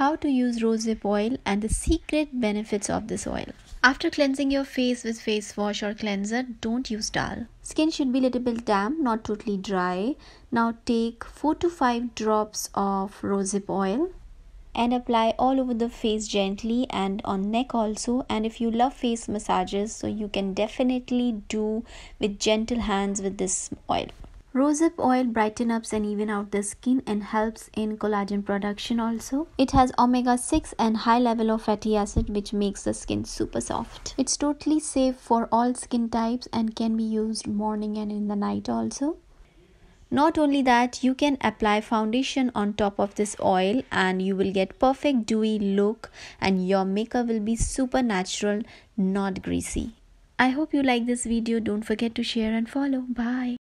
how to use rosehip oil and the secret benefits of this oil. After cleansing your face with face wash or cleanser, don't use towel. Skin should be a little bit damp, not totally dry. Now take 4 to 5 drops of rosehip oil and apply all over the face gently and on neck also and if you love face massages so you can definitely do with gentle hands with this oil Rosehip oil brightens up and even out the skin and helps in collagen production also. It has omega 6 and high level of fatty acid which makes the skin super soft. It's totally safe for all skin types and can be used morning and in the night also. Not only that, you can apply foundation on top of this oil and you will get perfect dewy look and your makeup will be super natural, not greasy. I hope you like this video. Don't forget to share and follow. Bye.